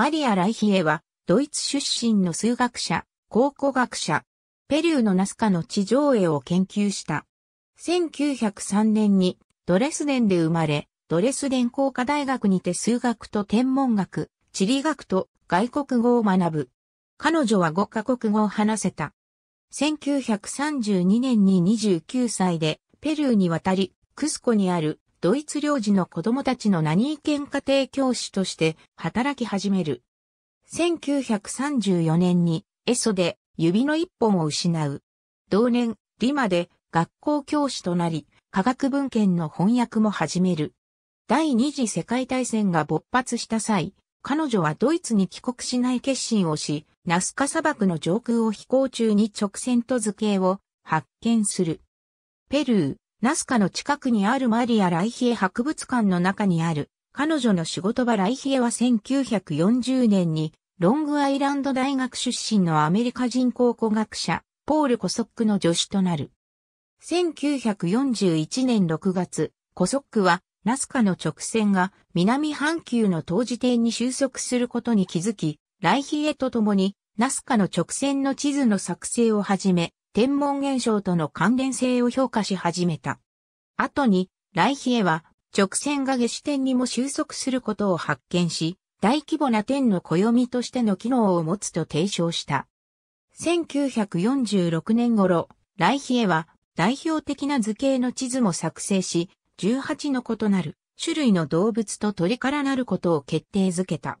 マリア・ライヒエは、ドイツ出身の数学者、考古学者、ペリューのナスカの地上絵を研究した。1903年にドレスデンで生まれ、ドレスデン工科大学にて数学と天文学、地理学と外国語を学ぶ。彼女は5カ国語を話せた。1932年に29歳でペルーに渡り、クスコにあるドイツ領事の子供たちの何意見家庭教師として働き始める。1934年にエソで指の一本を失う。同年、リマで学校教師となり、科学文献の翻訳も始める。第二次世界大戦が勃発した際、彼女はドイツに帰国しない決心をし、ナスカ砂漠の上空を飛行中に直線と図形を発見する。ペルー、ナスカの近くにあるマリア・ライヒエ博物館の中にある、彼女の仕事場ライヒエは1940年に、ロングアイランド大学出身のアメリカ人考古学者、ポール・コソックの助手となる。1941年6月、コソックは、ナスカの直線が南半球の当時点に収束することに気づき、ライヒエと共にナスカの直線の地図の作成を始め、天文現象との関連性を評価し始めた。後に、ライヒエは、直線が下視点にも収束することを発見し、大規模な点の暦としての機能を持つと提唱した。1946年頃、ライヒエは代表的な図形の地図も作成し、18の異なる種類の動物と鳥からなることを決定づけた。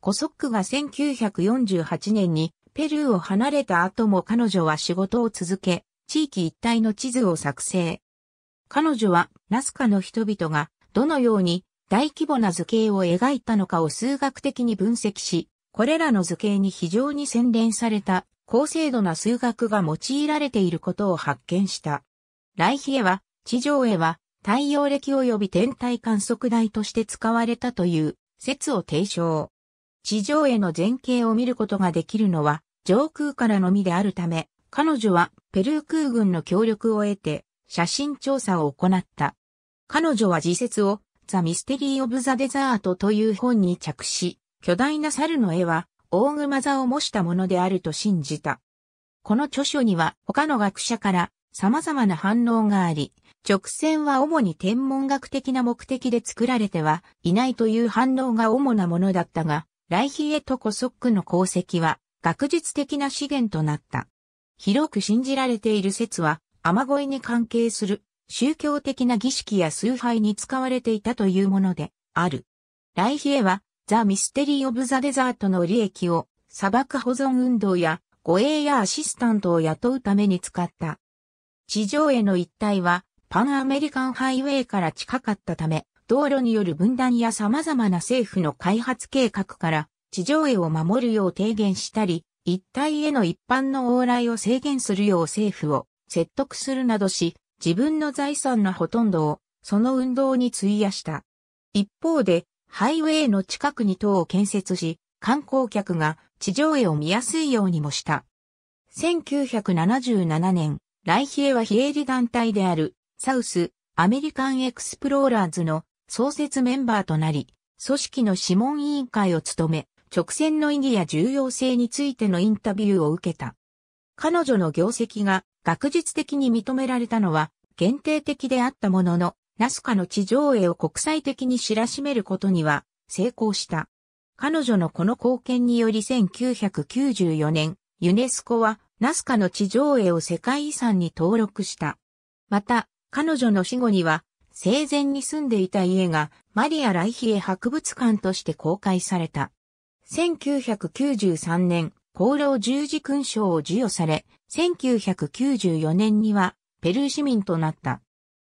コソックが1948年にペルーを離れた後も彼女は仕事を続け、地域一帯の地図を作成。彼女はナスカの人々がどのように大規模な図形を描いたのかを数学的に分析し、これらの図形に非常に洗練された高精度な数学が用いられていることを発見した。来日へは、地上絵は太陽暦及び天体観測台として使われたという説を提唱。地上絵の前景を見ることができるのは上空からのみであるため、彼女はペルー空軍の協力を得て写真調査を行った。彼女は自説をザ・ミステリー・オブ・ザ・デザートという本に着し、巨大な猿の絵は大熊座を模したものであると信じた。この著書には他の学者から様々な反応があり、直線は主に天文学的な目的で作られてはいないという反応が主なものだったが、ライヒエとコソックの功績は学術的な資源となった。広く信じられている説は、雨乞いに関係する宗教的な儀式や崇拝に使われていたというものである。ライヒエは、ザ・ミステリー・オブ・ザ・デザートの利益を砂漠保存運動や護衛やアシスタントを雇うために使った。地上への一帯はパンアメリカンハイウェイから近かったため、道路による分断や様々な政府の開発計画から地上絵を守るよう提言したり、一帯への一般の往来を制限するよう政府を説得するなどし、自分の財産のほとんどをその運動に費やした。一方で、ハイウェイの近くに塔を建設し、観光客が地上絵を見やすいようにもした。1977年、来比叡は非営利団体であるサウスアメリカンエクスプローラーズの創設メンバーとなり、組織の諮問委員会を務め、直線の意義や重要性についてのインタビューを受けた。彼女の業績が学術的に認められたのは限定的であったものの、ナスカの地上絵を国際的に知らしめることには成功した。彼女のこの貢献により1994年、ユネスコはナスカの地上絵を世界遺産に登録した。また、彼女の死後には生前に住んでいた家がマリア・ライヒエ博物館として公開された。1993年、功労十字勲章を授与され、1994年にはペルー市民となった。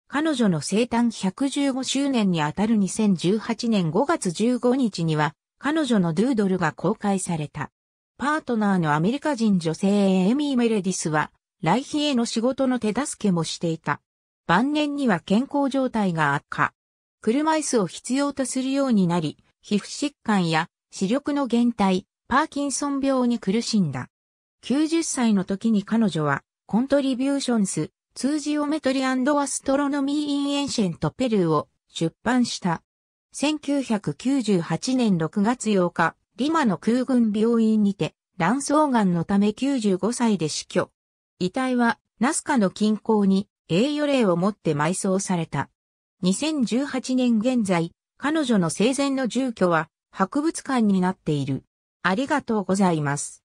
彼女の生誕115周年にあたる2018年5月15日には、彼女のドゥードルが公開された。パートナーのアメリカ人女性エミー・メレディスは、来日への仕事の手助けもしていた。晩年には健康状態が悪化。車椅子を必要とするようになり、皮膚疾患や視力の減退、パーキンソン病に苦しんだ。90歳の時に彼女は、コントリビューションス、ツージオメトリアストロノミー・イン・エンシェント・ペルーを出版した。1998年6月8日、リマの空軍病院にて、卵巣がんのため95歳で死去。遺体は、ナスカの近郊に栄誉令をもって埋葬された。2018年現在、彼女の生前の住居は博物館になっている。ありがとうございます。